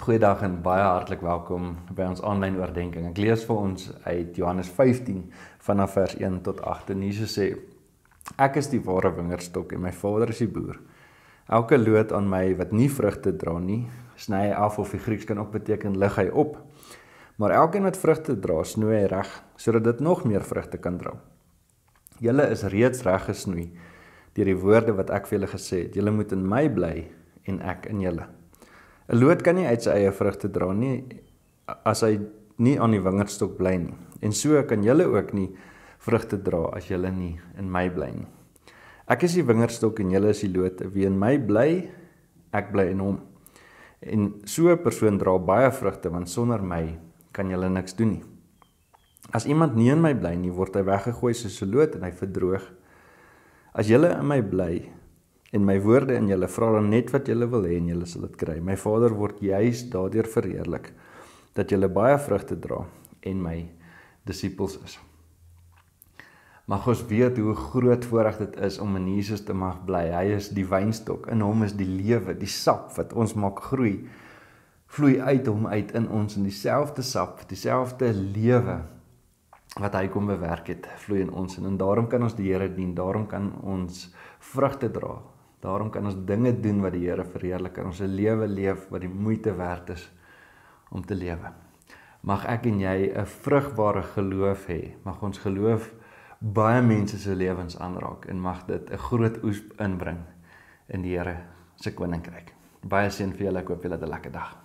Goeiedag en baie hartlik welkom by ons aanlyn oordeenking. Ek lees vir ons uit Johannes 15 vanaf vers 1 tot 8 en Jesus sê: Ek is die ware wingerdstok en my Vader is die boer. Elke loot aan my wat nie vrugte dra nie, sny hy af of die Grieks kan ook beteken lig hy op. Maar elkeen wat vrugte dra, snoei hy reg sodat dit nog meer vrugte kan dra. Julle is reeds reg gesnoei deur die woorde wat ek vir julle gesê het. Julle moet in my bly en ek in julle. 'n loot kan nie uit sy eie vrugte dra nie as hy nie aan die wingerdstok bly nie. En so kan julle ook nie vrugte dra as julle nie in my bly nie. Ek is die wingerdstok en julle is die loot. Wie in my bly, ek bly in hom. En so 'n persoon dra baie vrugte want sonder my kan julle niks doen nie. As iemand nie in my bly nie, word hy weggegooi soos 'n loot en hy verdroog. As julle in my bly, en my woorde in julle vra dan net wat julle wil hê en julle sal dit kry. My Vader word juis daardeur verheerlik dat julle baie vrugte dra en my disippels is. Mag ons weet hoe groot voorreg dit is om in Jesus te mag bly. Hy is die wynstok, in hom is die lewe, die sap wat ons maak groei vloei uit hom uit in ons in dieselfde sap, dieselfde lewe wat hy kom bewerk het, vloei in ons en, en daarom kan ons die Here dien, daarom kan ons vrugte dra, Daarom kan ons dinge doen wat die Here verheerlik en ons se lewe leef wat die moeite werd is om te lewe. Mag ek en jy 'n vrugbare geloof hê. Mag ons geloof baie mense se lewens aanraak en mag dit 'n groot oes inbring in die Here se koninkryk. Baie seën vir julle. Ek hoop julle het 'n lekker dag.